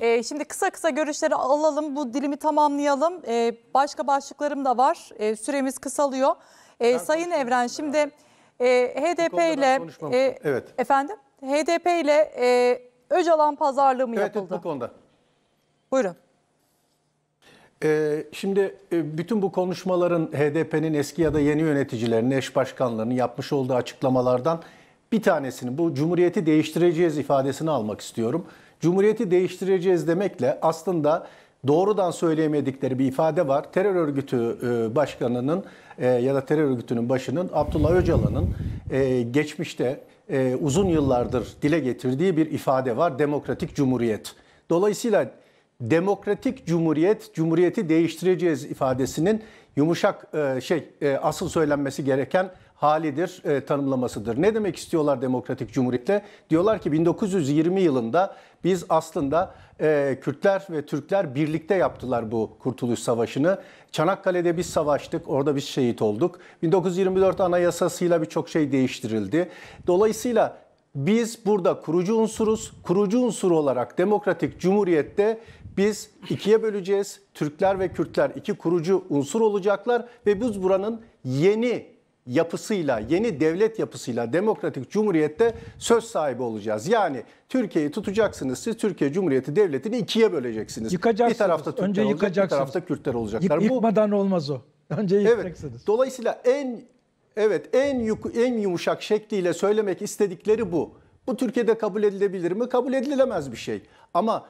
Ee, şimdi kısa kısa görüşleri alalım, bu dilimi tamamlayalım. Ee, başka başlıklarım da var, ee, süremiz kısalıyor. Ee, Sayın Evren, şimdi e, HDP ile... E, evet. Efendim? HDP ile e, Öcalan pazarlığı mı evet, yapıldı? Evet, bu konuda. Buyurun. Ee, şimdi e, bütün bu konuşmaların HDP'nin eski ya da yeni yöneticilerinin, eş başkanlarının yapmış olduğu açıklamalardan bir tanesini bu cumhuriyeti değiştireceğiz ifadesini almak istiyorum. Cumhuriyeti değiştireceğiz demekle aslında doğrudan söyleyemedikleri bir ifade var. Terör örgütü e, başkanının e, ya da terör örgütünün başının Abdullah Öcalan'ın e, geçmişte uzun yıllardır dile getirdiği bir ifade var. Demokratik Cumhuriyet. Dolayısıyla demokratik cumhuriyet, cumhuriyeti değiştireceğiz ifadesinin yumuşak şey asıl söylenmesi gereken halidir, e, tanımlamasıdır. Ne demek istiyorlar demokratik cumhuriyetle? Diyorlar ki 1920 yılında biz aslında e, Kürtler ve Türkler birlikte yaptılar bu Kurtuluş Savaşı'nı. Çanakkale'de biz savaştık, orada biz şehit olduk. 1924 Anayasası'yla birçok şey değiştirildi. Dolayısıyla biz burada kurucu unsuruz. Kurucu unsur olarak demokratik cumhuriyette biz ikiye böleceğiz. Türkler ve Kürtler iki kurucu unsur olacaklar ve biz buranın yeni yapısıyla, yeni devlet yapısıyla demokratik cumhuriyette söz sahibi olacağız. Yani Türkiye'yi tutacaksınız siz Türkiye Cumhuriyeti devletini ikiye böleceksiniz. Yıkacaksınız. Bir tarafta Türkler Önce olacak, bir tarafta Kürtler olacaklar. Yık, yıkmadan Bu, olmaz o. Önce yıkacaksınız. Evet, dolayısıyla en evet en yuk, en yumuşak şekliyle söylemek istedikleri bu. Bu Türkiye'de kabul edilebilir mi? Kabul edilemez bir şey. Ama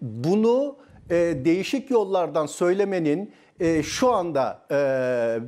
bunu e, değişik yollardan söylemenin e, şu anda e,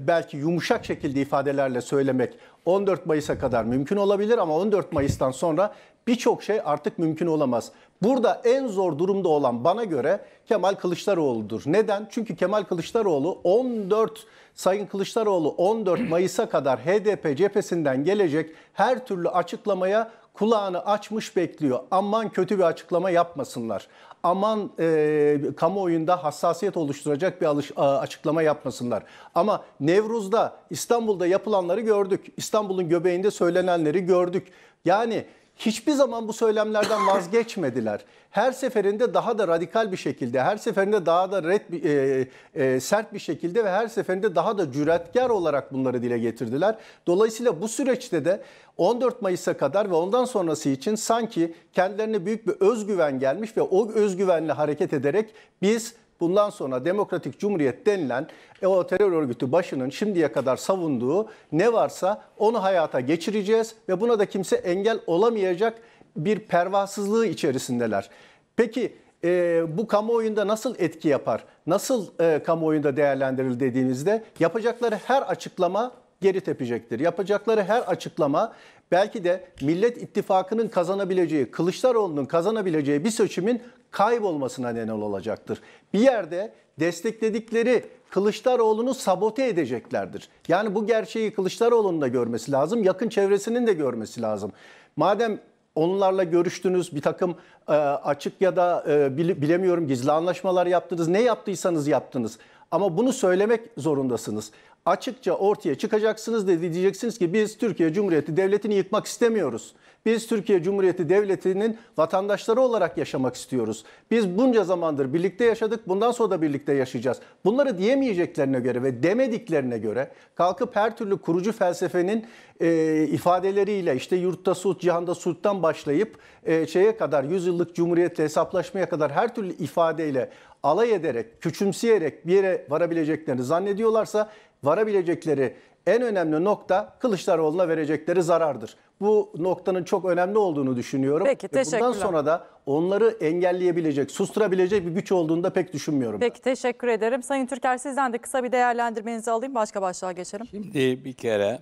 belki yumuşak şekilde ifadelerle söylemek 14 Mayıs'a kadar mümkün olabilir ama 14 Mayıs'tan sonra birçok şey artık mümkün olamaz. Burada en zor durumda olan bana göre Kemal Kılıçdaroğlu'dur. Neden? Çünkü Kemal Kılıçdaroğlu 14 Sayın Kılıçdaroğlu 14 Mayıs'a kadar HDP cephesinden gelecek her türlü açıklamaya kulağını açmış bekliyor. Aman kötü bir açıklama yapmasınlar aman e, kamuoyunda hassasiyet oluşturacak bir alış, a, açıklama yapmasınlar. Ama Nevruz'da İstanbul'da yapılanları gördük. İstanbul'un göbeğinde söylenenleri gördük. Yani hiçbir zaman bu söylemlerden vazgeçmediler. Her seferinde daha da radikal bir şekilde, her seferinde daha da red, e, e, sert bir şekilde ve her seferinde daha da cüretkar olarak bunları dile getirdiler. Dolayısıyla bu süreçte de 14 Mayıs'a kadar ve ondan sonrası için sanki kendilerine büyük bir özgüven gelmiş ve o özgüvenle hareket ederek biz bundan sonra demokratik cumhuriyet denilen e, o terör örgütü başının şimdiye kadar savunduğu ne varsa onu hayata geçireceğiz ve buna da kimse engel olamayacak bir pervasızlığı içerisindeler. Peki e, bu kamuoyunda nasıl etki yapar? Nasıl e, kamuoyunda değerlendirilir dediğinizde yapacakları her açıklama geri tepecektir. Yapacakları her açıklama belki de Millet İttifakı'nın kazanabileceği, Kılıçdaroğlu'nun kazanabileceği bir seçimin kaybolmasına neden olacaktır. Bir yerde destekledikleri Kılıçdaroğlu'nu sabote edeceklerdir. Yani bu gerçeği Kılıçdaroğlu'nun da görmesi lazım, yakın çevresinin de görmesi lazım. Madem onlarla görüştünüz, bir takım e, açık ya da e, bilemiyorum gizli anlaşmalar yaptınız, ne yaptıysanız yaptınız. Ama bunu söylemek zorundasınız açıkça ortaya çıkacaksınız dedi diyeceksiniz ki biz Türkiye Cumhuriyeti Devleti'ni yıkmak istemiyoruz. Biz Türkiye Cumhuriyeti Devleti'nin vatandaşları olarak yaşamak istiyoruz. Biz bunca zamandır birlikte yaşadık, bundan sonra da birlikte yaşayacağız. Bunları diyemeyeceklerine göre ve demediklerine göre kalkıp her türlü kurucu felsefenin e, ifadeleriyle işte yurtta suç, cihanda suçtan başlayıp e, şeye kadar, yüzyıllık cumhuriyetle hesaplaşmaya kadar her türlü ifadeyle alay ederek, küçümseyerek bir yere varabileceklerini zannediyorlarsa varabilecekleri en önemli nokta Kılıçdaroğlu'na verecekleri zarardır. Bu noktanın çok önemli olduğunu düşünüyorum. Peki teşekkürler. bundan sonra da onları engelleyebilecek, susturabilecek bir güç olduğunu da pek düşünmüyorum. Peki ben. teşekkür ederim. Sayın Türker sizden de kısa bir değerlendirmenizi alayım. Başka başlığa geçelim. Şimdi bir kere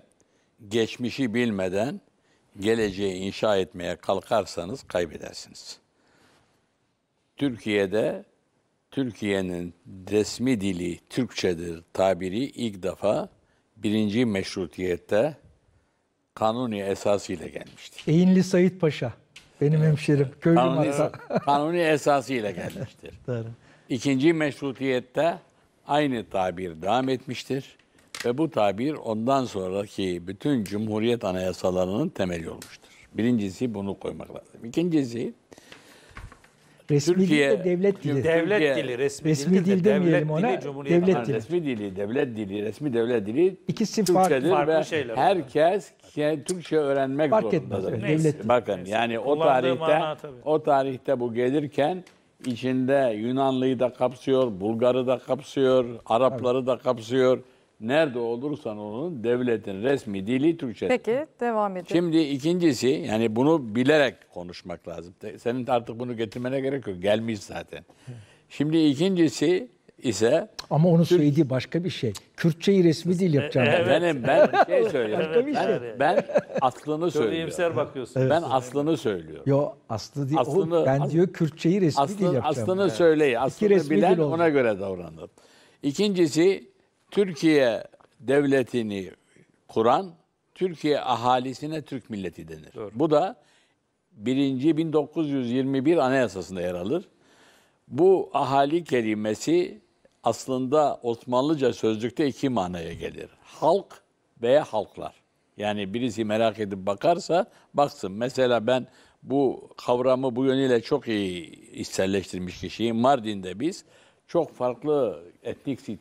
geçmişi bilmeden geleceği inşa etmeye kalkarsanız kaybedersiniz. Türkiye'de Türkiye'nin resmi dili Türkçedir tabiri ilk defa birinci meşrutiyette kanuni esasıyla gelmişti. Eğinli Sayit Paşa, benim hemşerim, köylüm kanuni, hatta. kanuni esasıyla gelmiştir. Doğru. İkinci meşrutiyette aynı tabir devam etmiştir. Ve bu tabir ondan sonraki bütün cumhuriyet anayasalarının temeli olmuştur. Birincisi bunu koymak lazım. İkincisi Resmi Türkiye, dilde devlet dili. Devlet dili, resmi, resmi dil, dil demeyelim ona. Dili, devlet dili. Resmi dili, devlet dili, resmi devlet dili. İkisi farklı, farklı şeyler. Herkes yani Türkçe öğrenmek Fark zorundadır. Fark etmez. Neyse, devlet Bakın neyse. yani o tarihte o tarihte bu gelirken içinde Yunanlıyı da kapsıyor, Bulgarı da kapsıyor, Arapları evet. da kapsıyor nerede olursan olun devletin resmi dili Türkçe. Peki devam edelim. Şimdi ikincisi yani bunu bilerek konuşmak lazım. Senin artık bunu getirmene gerek yok. Gelmiş zaten. Şimdi ikincisi ise ama onu Türk... söylediği başka bir şey. Kürtçeyi resmi dil yapacağım. E, evet. Benim ben şey söylüyorum. başka şey. Ben, ben aslını söylüyorum. iyimser bakıyorsun. Evet. Ben aslını söylüyorum. Yo aslı değil. Aslını, o, ben aslı, diyor Kürtçeyi resmi aslın, dil yapacağım. Aslını söyleyi. Aslını bilen ona göre davranır. İkincisi Türkiye devletini kuran Türkiye ahalisine Türk milleti denir. Doğru. Bu da birinci 1921 anayasasında yer alır. Bu ahali kelimesi aslında Osmanlıca sözlükte iki manaya gelir. Halk veya halklar. Yani birisi merak edip bakarsa baksın. Mesela ben bu kavramı bu yönüyle çok iyi içselleştirmiş kişiyim. Mardin'de biz çok farklı etnik e,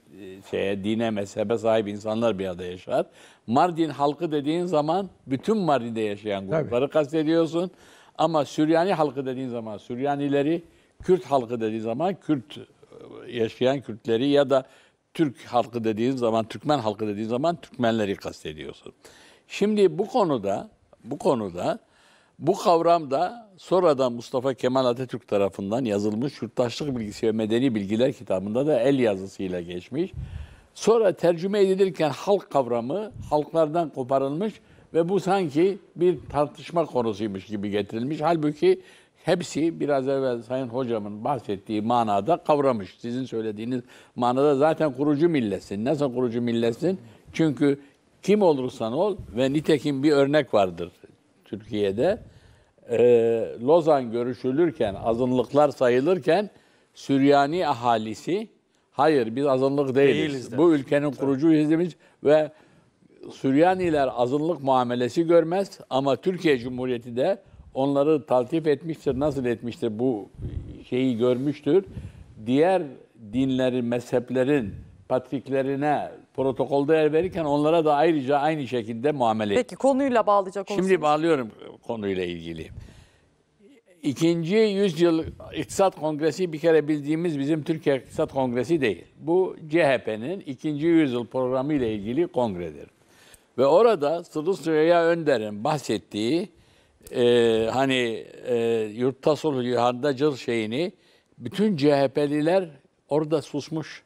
şeye, dine, mezhebe sahip insanlar bir arada yaşar. Mardin halkı dediğin zaman bütün Mardin'de yaşayan grupları Tabii. kastediyorsun. Ama Süryani halkı dediğin zaman Süryanileri, Kürt halkı dediğin zaman Kürt e, yaşayan Kürtleri ya da Türk halkı dediğin zaman, Türkmen halkı dediğin zaman Türkmenleri kastediyorsun. Şimdi bu konuda bu konuda bu kavram da sonradan Mustafa Kemal Atatürk tarafından yazılmış Yurttaşlık Bilgisi ve Medeni Bilgiler kitabında da el yazısıyla geçmiş. Sonra tercüme edilirken halk kavramı halklardan koparılmış ve bu sanki bir tartışma konusuymuş gibi getirilmiş. Halbuki hepsi biraz evvel Sayın Hocam'ın bahsettiği manada kavramış. Sizin söylediğiniz manada zaten kurucu milletsin. Nasıl kurucu milletsin? Çünkü kim olursan ol ve nitekim bir örnek vardır. Türkiye'de e, Lozan görüşülürken, azınlıklar sayılırken Süryani ahalisi hayır biz azınlık değiliz. değiliz Bu ülkenin kurucu hizimiz ve Süryaniler azınlık muamelesi görmez ama Türkiye Cumhuriyeti de onları taltif etmiştir, nasıl etmiştir bu şeyi görmüştür. Diğer dinlerin, mezheplerin patriklerine protokolde yer verirken onlara da ayrıca aynı şekilde muamele Peki konuyla bağlayacak olursunuz. Şimdi bağlıyorum konuyla ilgili. İkinci yüzyıl İktisat Kongresi bir kere bildiğimiz bizim Türkiye İktisat Kongresi değil. Bu CHP'nin ikinci yüzyıl programı ile ilgili kongredir. Ve orada Sırrı Süreyya Önder'in bahsettiği e, hani e, yurtta sulh, yuhanda cıl şeyini bütün CHP'liler orada susmuş.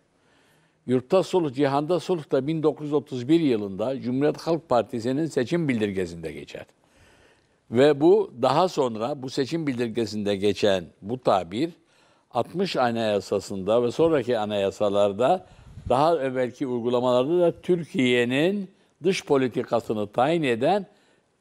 Yurtta Sulh, Cihanda Sulh da 1931 yılında Cumhuriyet Halk Partisi'nin seçim bildirgesinde geçer. Ve bu daha sonra bu seçim bildirgesinde geçen bu tabir 60 anayasasında ve sonraki anayasalarda daha evvelki uygulamalarda da Türkiye'nin dış politikasını tayin eden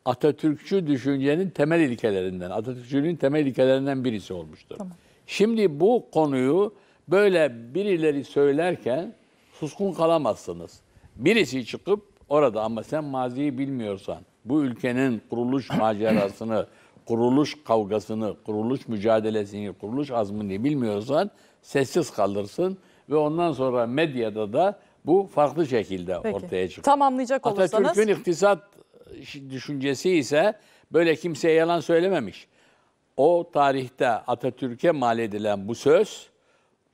Atatürkçü düşüncenin temel ilkelerinden, Atatürkçülüğün temel ilkelerinden birisi olmuştur. Tamam. Şimdi bu konuyu böyle birileri söylerken suskun kalamazsınız. Birisi çıkıp orada ama sen maziyi bilmiyorsan, bu ülkenin kuruluş macerasını, kuruluş kavgasını, kuruluş mücadelesini, kuruluş azmını bilmiyorsan sessiz kalırsın ve ondan sonra medyada da bu farklı şekilde Peki. ortaya çıkıyor. Tamamlayacak olursanız. Atatürk'ün iktisat düşüncesi ise böyle kimseye yalan söylememiş. O tarihte Atatürk'e mal edilen bu söz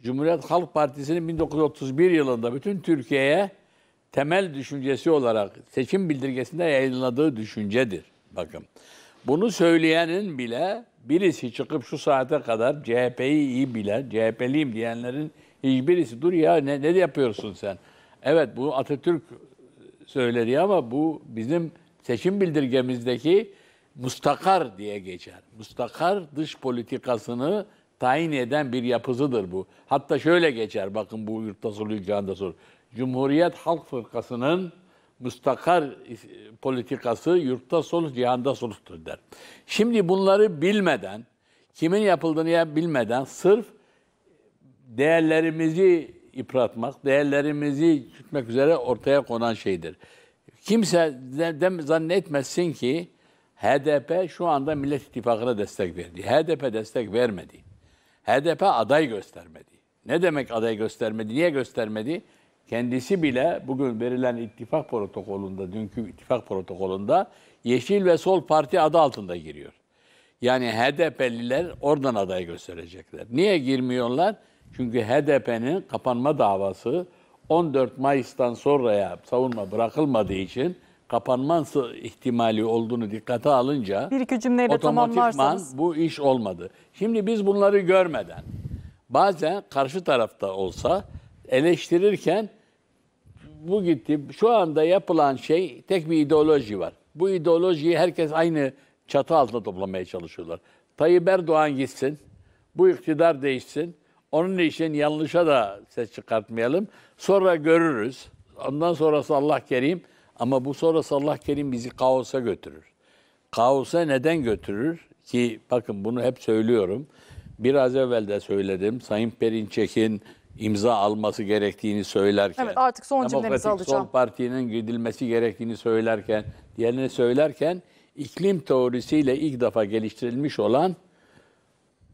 Cumhuriyet Halk Partisi'nin 1931 yılında bütün Türkiye'ye temel düşüncesi olarak seçim bildirgesinde yayınladığı düşüncedir. Bakın. Bunu söyleyenin bile birisi çıkıp şu saate kadar CHP'yi iyi bilen, CHP'liyim diyenlerin hiçbirisi dur ya ne, ne yapıyorsun sen? Evet bu Atatürk söyledi ama bu bizim seçim bildirgemizdeki mustakar diye geçer. Mustakar dış politikasını tayin eden bir yapısıdır bu. Hatta şöyle geçer bakın bu yurtta soru ülkanda soru. Cumhuriyet Halk Fırkası'nın müstakar politikası yurtta sol, cihanda soluktur der. Şimdi bunları bilmeden, kimin yapıldığını ya bilmeden sırf değerlerimizi yıpratmak, değerlerimizi tutmak üzere ortaya konan şeydir. Kimse de zannetmesin ki HDP şu anda Millet İttifakı'na destek verdi. HDP destek vermedi. HDP aday göstermedi. Ne demek aday göstermedi? Niye göstermedi? Kendisi bile bugün verilen ittifak protokolünde, dünkü ittifak protokolünde Yeşil ve Sol Parti adı altında giriyor. Yani HDP'liler oradan aday gösterecekler. Niye girmiyorlar? Çünkü HDP'nin kapanma davası 14 Mayıs'tan sonraya savunma bırakılmadığı için kapanması ihtimali olduğunu dikkate alınca bir iki cümleyle otomatikman bu iş olmadı. Şimdi biz bunları görmeden bazen karşı tarafta olsa eleştirirken bu gitti. Şu anda yapılan şey tek bir ideoloji var. Bu ideolojiyi herkes aynı çatı altında toplamaya çalışıyorlar. Tayyip Erdoğan gitsin, bu iktidar değişsin. Onun için yanlışa da ses çıkartmayalım. Sonra görürüz. Ondan sonrası Allah kerim. Ama bu sonrası Allah kerim bizi kaosa götürür. Kaosa neden götürür? Ki bakın bunu hep söylüyorum. Biraz evvel de söyledim. Sayın Perinçek'in imza alması gerektiğini söylerken, evet, artık son Demokratik alacağım. Son Parti'nin gidilmesi gerektiğini söylerken, diğerini söylerken iklim teorisiyle ilk defa geliştirilmiş olan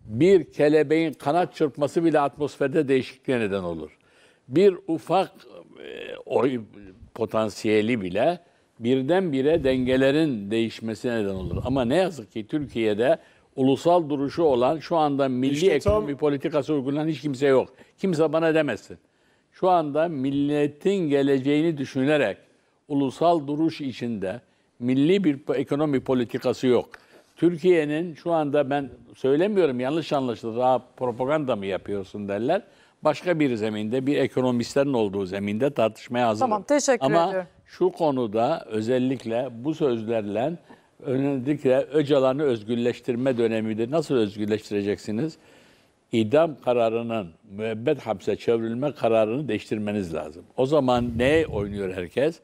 bir kelebeğin kanat çırpması bile atmosferde değişikliğe neden olur. Bir ufak e, oy, potansiyeli bile birdenbire dengelerin değişmesine neden olur. Ama ne yazık ki Türkiye'de ulusal duruşu olan şu anda milli işte ekonomi tam... politikası uygulanan hiç kimse yok. Kimse bana demesin. Şu anda milletin geleceğini düşünerek ulusal duruş içinde milli bir ekonomi politikası yok. Türkiye'nin şu anda ben söylemiyorum yanlış anlaşılır. Daha propaganda mı yapıyorsun derler başka bir zeminde, bir ekonomistlerin olduğu zeminde tartışmaya hazırım. Tamam, teşekkür Ama ediyorum. Ama şu konuda özellikle bu sözlerle öncelikle Öcalan'ı özgürleştirme döneminde nasıl özgürleştireceksiniz? İdam kararının müebbet hapse çevrilme kararını değiştirmeniz lazım. O zaman ne oynuyor herkes?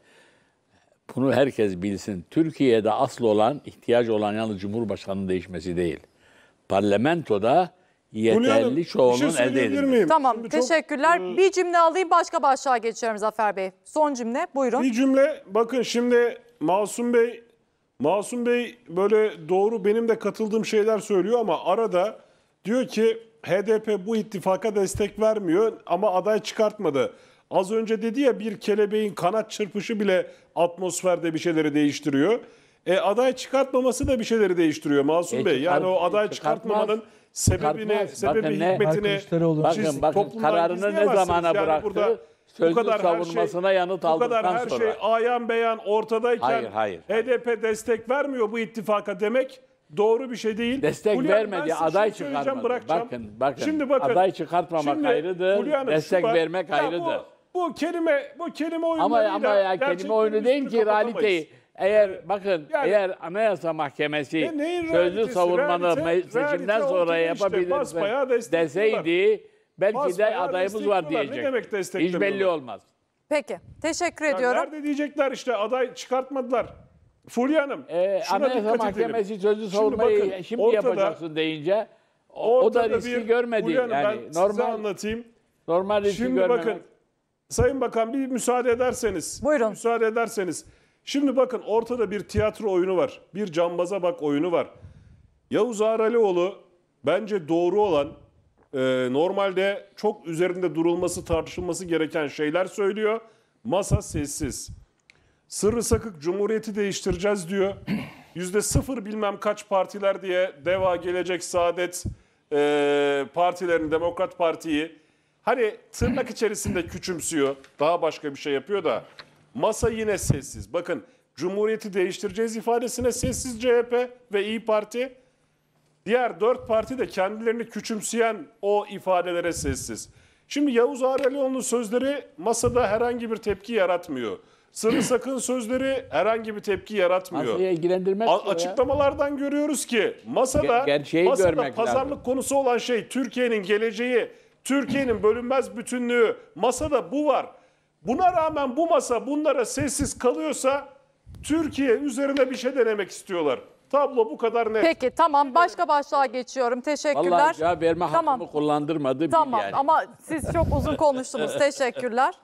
Bunu herkes bilsin. Türkiye'de asıl olan, ihtiyaç olan yalnız Cumhurbaşkanı'nın değişmesi değil. Parlamentoda yeterli çoğunun şey elde edilmesi. Tamam Şimdi teşekkürler. Çok, bir cümle alayım başka başlığa geçiyorum Zafer Bey. Son cümle buyurun. Bir cümle bakın şimdi Masum Bey Masum Bey böyle doğru benim de katıldığım şeyler söylüyor ama arada diyor ki HDP bu ittifaka destek vermiyor ama aday çıkartmadı. Az önce dedi ya bir kelebeğin kanat çırpışı bile atmosferde bir şeyleri değiştiriyor. E, aday çıkartmaması da bir şeyleri değiştiriyor Masum e, Bey. Yani o aday çıkartmamanın sebebine, Karpmaz. sebebi bakın hikmetine ne, bakın, bakın kararını ne zamana yani bıraktı? Burada, Sözlü şey- bu kadar savunmasına şey, yanıt aldıktan sonra. Bu kadar her sonra. şey ayan beyan ortadayken hayır, hayır, HDP destek vermiyor bu ittifaka demek doğru bir şey değil. Destek Hülya vermedi, aday şey çıkarmadı. Bakın, bakın. Şimdi bakın. Aday çıkartmamak şimdi, ayrıdır, Hülya destek var, vermek ya ayrıdır. Bu, bu kelime bu kelime oyunlarıyla ama ama ya kelime oyunu değil ki realiteyi. Eğer bakın Yani- eğer Anayasa Mahkemesi Ne- neyin sözlü realitesi? savunmanı Realite- me- seçimden realite sonra ortada işte. deseydi belki de adayımız var destekliyorlar. Ne demek Hiç belli olmaz. Peki. Teşekkür Ya ediyorum. Nerede diyecekler işte aday çıkartmadılar. Fulya Hanım Ee, şuna Anayasa Mahkemesi edelim. sözlü savunmayı şimdi, bakın, ortada- yapacaksın deyince o, o da ortada riski bir- görmedi. Hanım, yani ben size normal anlatayım. normal riski Şimdi görmemek. bakın Sayın Bakan bir müsaade ederseniz. Buyurun. Müsaade ederseniz. Şimdi bakın ortada bir tiyatro oyunu var. Bir cambaza bak oyunu var. Yavuz Aralioğlu bence doğru olan e, normalde çok üzerinde durulması tartışılması gereken şeyler söylüyor. Masa sessiz. Sırrı Sakık Cumhuriyeti değiştireceğiz diyor. Yüzde sıfır bilmem kaç partiler diye DEVA, Gelecek, Saadet e, partilerini, Demokrat Parti'yi hani tırnak içerisinde küçümsüyor. Daha başka bir şey yapıyor da. Masa yine sessiz. Bakın Cumhuriyeti değiştireceğiz ifadesine sessiz CHP ve İyi Parti. Diğer dört parti de kendilerini küçümseyen o ifadelere sessiz. Şimdi Yavuz Aralioğlu'nun sözleri masada herhangi bir tepki yaratmıyor. Sırrı Sakın sözleri herhangi bir tepki yaratmıyor. Masaya ilgilendirmez A- açıklamalardan ya. görüyoruz ki masada, Ger masada pazarlık lazım. konusu olan şey Türkiye'nin geleceği, Türkiye'nin bölünmez bütünlüğü masada bu var. Buna rağmen bu masa bunlara sessiz kalıyorsa Türkiye üzerine bir şey denemek istiyorlar. Tablo bu kadar net. Peki tamam başka başlığa geçiyorum. Teşekkürler. Vallahi cevap verme tamam. hakkımı kullandırmadı tamam. yani. ama siz çok uzun konuştunuz. Teşekkürler.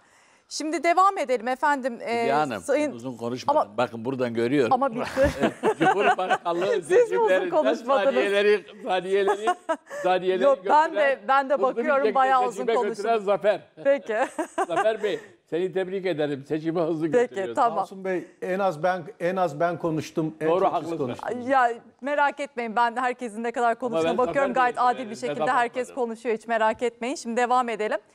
Şimdi devam edelim efendim. Ee, Hanım sayın... uzun konuşmadım. Ama, Bakın buradan görüyorum. Ama bitti. Cumhurbaşkanlığı Siz mi uzun konuşmadınız? Saniyeleri, saniyeleri, saniyeleri Yok, ben de, ben de bakıyorum bayağı uzun konuştum. zafer. Peki. zafer Bey seni tebrik ederim. Seçimi hızlı Peki, götürüyorsun. tamam. Masum Bey en az ben en az ben konuştum. en Doğru, çok siz haklısın. Ya merak etmeyin ben herkesin ne kadar konuştuğuna bakıyorum. Gayet adil bir e, şekilde herkes konuşuyor hiç merak etmeyin. Şimdi devam edelim.